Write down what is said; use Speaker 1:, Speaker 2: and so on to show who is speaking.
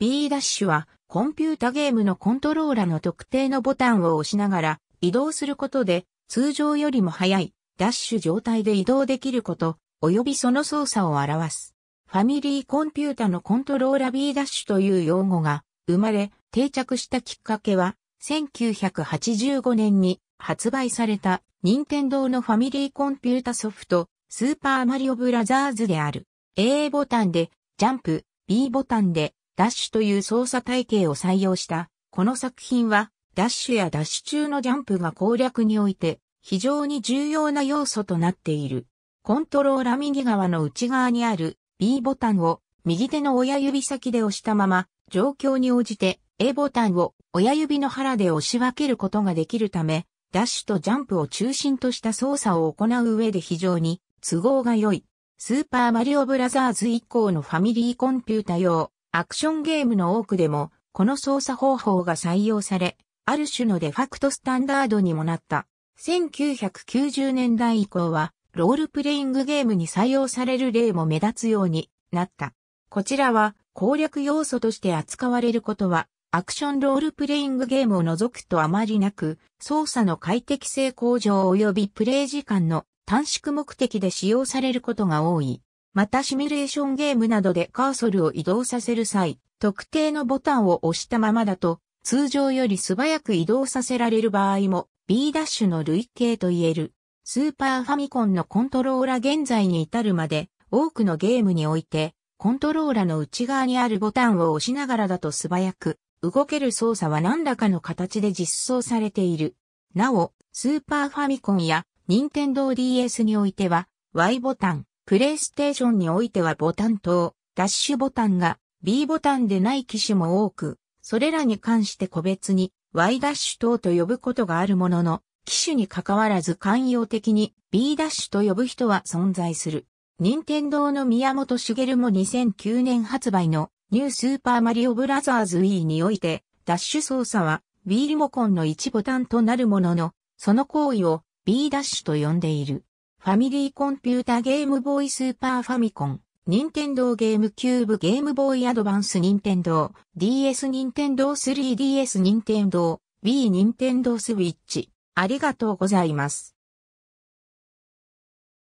Speaker 1: B ダッシュはコンピュータゲームのコントローラの特定のボタンを押しながら移動することで通常よりも早いダッシュ状態で移動できること及びその操作を表す。ファミリーコンピュータのコントローラ B ダッシュという用語が生まれ定着したきっかけは1985年に発売された任天堂のファミリーコンピュータソフトスーパーマリオブラザーズである。A ボタンでジャンプ、B ボタンでダッシュという操作体系を採用した、この作品は、ダッシュやダッシュ中のジャンプが攻略において、非常に重要な要素となっている。コントローラ右側の内側にある B ボタンを右手の親指先で押したまま、状況に応じて A ボタンを親指の腹で押し分けることができるため、ダッシュとジャンプを中心とした操作を行う上で非常に都合が良い。スーパーマリオブラザーズ以降のファミリーコンピュータ用アクションゲームの多くでも、この操作方法が採用され、ある種のデファクトスタンダードにもなった。1990年代以降は、ロールプレイングゲームに採用される例も目立つようになった。こちらは攻略要素として扱われることは、アクションロールプレイングゲームを除くとあまりなく、操作の快適性向上及びプレイ時間の短縮目的で使用されることが多い。またシミュレーションゲームなどでカーソルを移動させる際、特定のボタンを押したままだと、通常より素早く移動させられる場合も B ダッシュの類型と言える。スーパーファミコンのコントローラ現在に至るまで多くのゲームにおいてコントローラの内側にあるボタンを押しながらだと素早く動ける操作は何らかの形で実装されている。なお、スーパーファミコンや任天堂 DS においては Y ボタン、プレイステーションにおいてはボタン等、ダッシュボタンが B ボタンでない機種も多く、それらに関して個別に Y ダッシュ等と呼ぶことがあるものの、機種に関わらず寛容的に B ダッシュと呼ぶ人は存在する。任天堂の宮本茂も2009年発売のニュースーパーマリオブラザーズ Wii において、ダッシュ操作は B リモコンの1ボタンとなるものの、その行為を B ダッシュと呼んでいる。ファミリーコンピュータゲームボーイスーパーファミコン、ニンテンドーゲームキューブゲームボーイアドバンスニンテンドー、DS ニンテンドー 3DS ニンテンドー、Wii ニンテンドースイッチ。ありがとうございます。